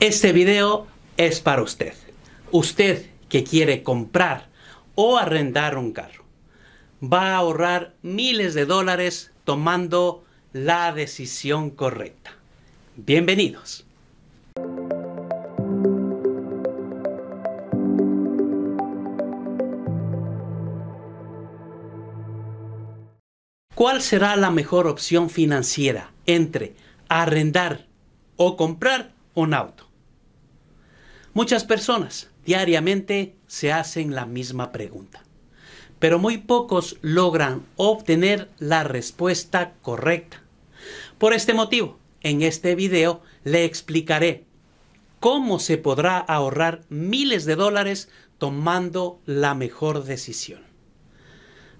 Este video es para usted. Usted que quiere comprar o arrendar un carro. Va a ahorrar miles de dólares tomando la decisión correcta. Bienvenidos. ¿Cuál será la mejor opción financiera entre arrendar o comprar un auto? Muchas personas diariamente se hacen la misma pregunta, pero muy pocos logran obtener la respuesta correcta. Por este motivo, en este video le explicaré cómo se podrá ahorrar miles de dólares tomando la mejor decisión.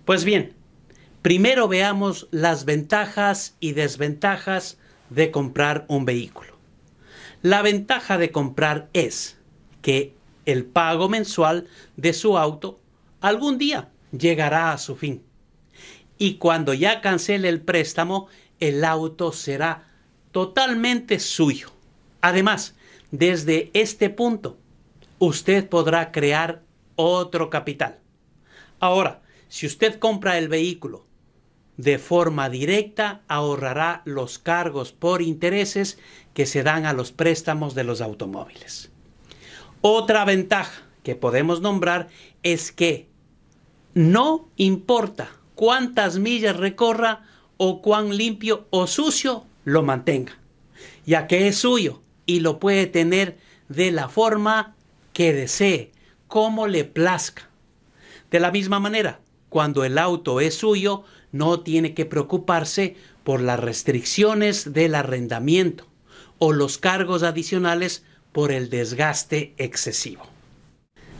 Pues bien, primero veamos las ventajas y desventajas de comprar un vehículo. La ventaja de comprar es que el pago mensual de su auto algún día llegará a su fin. Y cuando ya cancele el préstamo, el auto será totalmente suyo. Además, desde este punto, usted podrá crear otro capital. Ahora, si usted compra el vehículo de forma directa, ahorrará los cargos por intereses que se dan a los préstamos de los automóviles. Otra ventaja que podemos nombrar es que no importa cuántas millas recorra o cuán limpio o sucio lo mantenga, ya que es suyo y lo puede tener de la forma que desee, como le plazca. De la misma manera, cuando el auto es suyo, no tiene que preocuparse por las restricciones del arrendamiento o los cargos adicionales por el desgaste excesivo.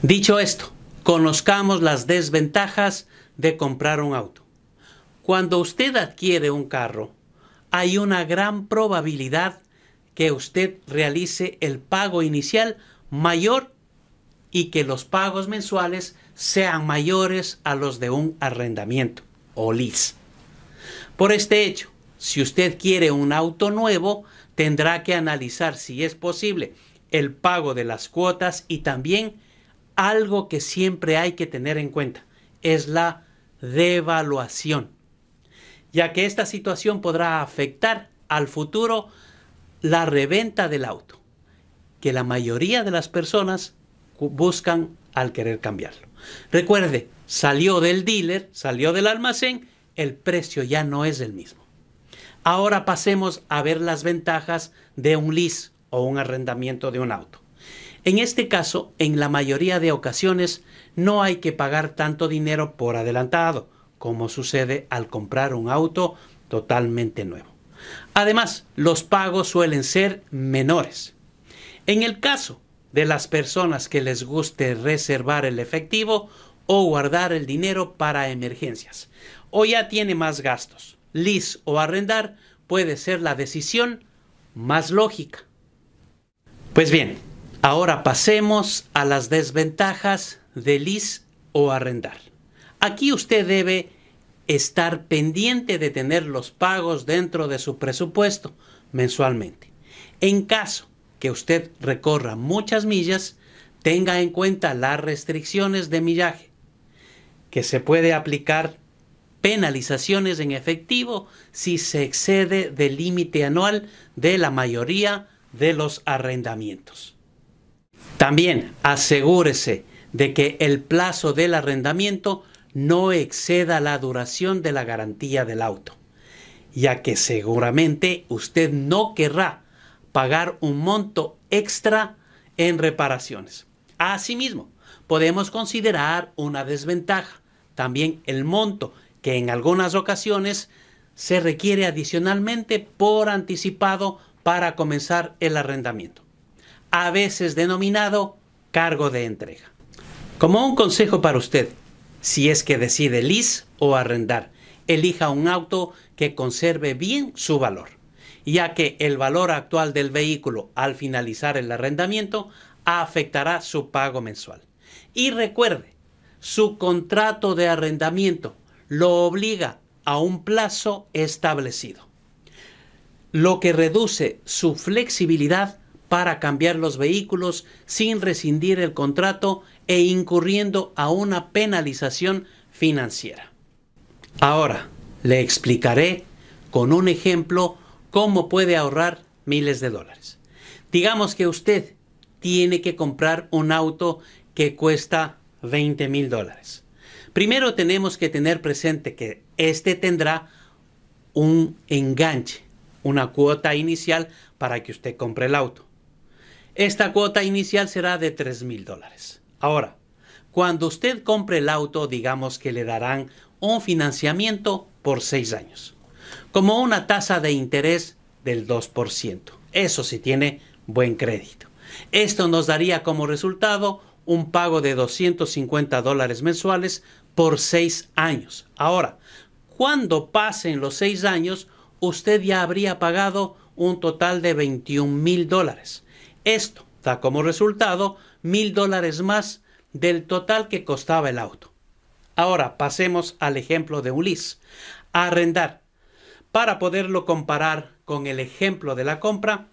Dicho esto, conozcamos las desventajas de comprar un auto. Cuando usted adquiere un carro, hay una gran probabilidad que usted realice el pago inicial mayor y que los pagos mensuales sean mayores a los de un arrendamiento o lease. Por este hecho, si usted quiere un auto nuevo, tendrá que analizar si es posible el pago de las cuotas y también algo que siempre hay que tener en cuenta, es la devaluación, ya que esta situación podrá afectar al futuro la reventa del auto, que la mayoría de las personas buscan al querer cambiarlo. Recuerde, salió del dealer, salió del almacén, el precio ya no es el mismo. Ahora pasemos a ver las ventajas de un lease o un arrendamiento de un auto. En este caso, en la mayoría de ocasiones, no hay que pagar tanto dinero por adelantado, como sucede al comprar un auto totalmente nuevo. Además, los pagos suelen ser menores. En el caso de las personas que les guste reservar el efectivo o guardar el dinero para emergencias, o ya tiene más gastos, lis o arrendar puede ser la decisión más lógica. Pues bien, ahora pasemos a las desventajas de LIS o arrendar. Aquí usted debe estar pendiente de tener los pagos dentro de su presupuesto mensualmente. En caso que usted recorra muchas millas, tenga en cuenta las restricciones de millaje, que se puede aplicar penalizaciones en efectivo si se excede del límite anual de la mayoría de los arrendamientos. También asegúrese de que el plazo del arrendamiento no exceda la duración de la garantía del auto, ya que seguramente usted no querrá pagar un monto extra en reparaciones. Asimismo, podemos considerar una desventaja también el monto que en algunas ocasiones se requiere adicionalmente por anticipado para comenzar el arrendamiento, a veces denominado cargo de entrega. Como un consejo para usted, si es que decide lis o arrendar, elija un auto que conserve bien su valor, ya que el valor actual del vehículo al finalizar el arrendamiento afectará su pago mensual. Y recuerde, su contrato de arrendamiento lo obliga a un plazo establecido lo que reduce su flexibilidad para cambiar los vehículos sin rescindir el contrato e incurriendo a una penalización financiera. Ahora, le explicaré con un ejemplo cómo puede ahorrar miles de dólares. Digamos que usted tiene que comprar un auto que cuesta 20 mil dólares. Primero tenemos que tener presente que este tendrá un enganche una cuota inicial para que usted compre el auto. Esta cuota inicial será de tres mil dólares. Ahora, cuando usted compre el auto, digamos que le darán un financiamiento por seis años, como una tasa de interés del 2%. Eso si sí tiene buen crédito. Esto nos daría como resultado un pago de 250 dólares mensuales por 6 años. Ahora, cuando pasen los seis años, usted ya habría pagado un total de 21 mil dólares. Esto da como resultado mil dólares más del total que costaba el auto. Ahora pasemos al ejemplo de un lease. Arrendar. Para poderlo comparar con el ejemplo de la compra,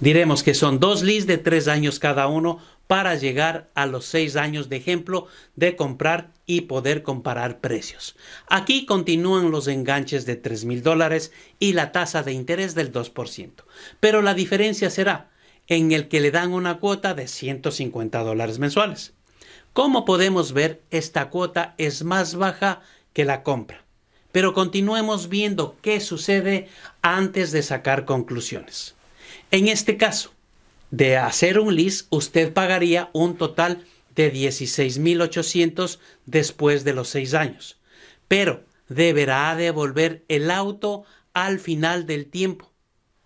diremos que son dos leases de tres años cada uno para llegar a los seis años de ejemplo de comprar y poder comparar precios. Aquí continúan los enganches de $3,000 mil dólares y la tasa de interés del 2%, pero la diferencia será en el que le dan una cuota de 150 dólares mensuales. Como podemos ver, esta cuota es más baja que la compra. Pero continuemos viendo qué sucede antes de sacar conclusiones. En este caso, de hacer un lease, usted pagaría un total de 16.800 después de los seis años. Pero deberá devolver el auto al final del tiempo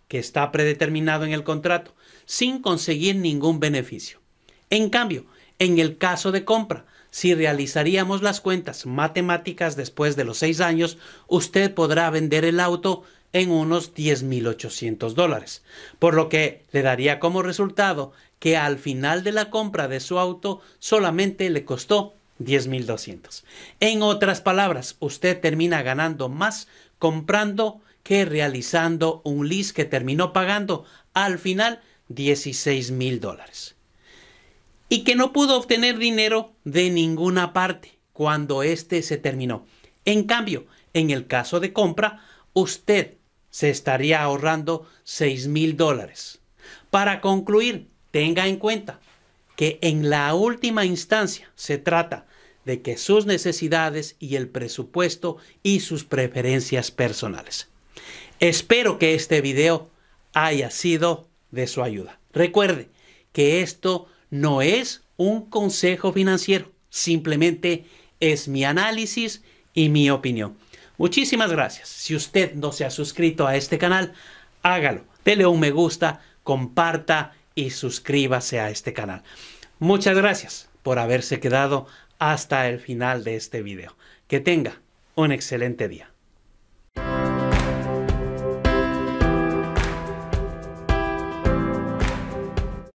que está predeterminado en el contrato, sin conseguir ningún beneficio. En cambio, en el caso de compra, si realizaríamos las cuentas matemáticas después de los seis años, usted podrá vender el auto en unos 10.800 dólares, por lo que le daría como resultado que al final de la compra de su auto solamente le costó 10.200. En otras palabras, usted termina ganando más comprando que realizando un lease que terminó pagando al final 16.000 dólares. Y que no pudo obtener dinero de ninguna parte cuando este se terminó. En cambio, en el caso de compra, usted se estaría ahorrando $6,000 mil dólares. Para concluir, tenga en cuenta que en la última instancia se trata de que sus necesidades y el presupuesto y sus preferencias personales. Espero que este video haya sido de su ayuda. Recuerde que esto no es un consejo financiero, simplemente es mi análisis y mi opinión. Muchísimas gracias. Si usted no se ha suscrito a este canal, hágalo. Dele un me gusta, comparta y suscríbase a este canal. Muchas gracias por haberse quedado hasta el final de este video. Que tenga un excelente día.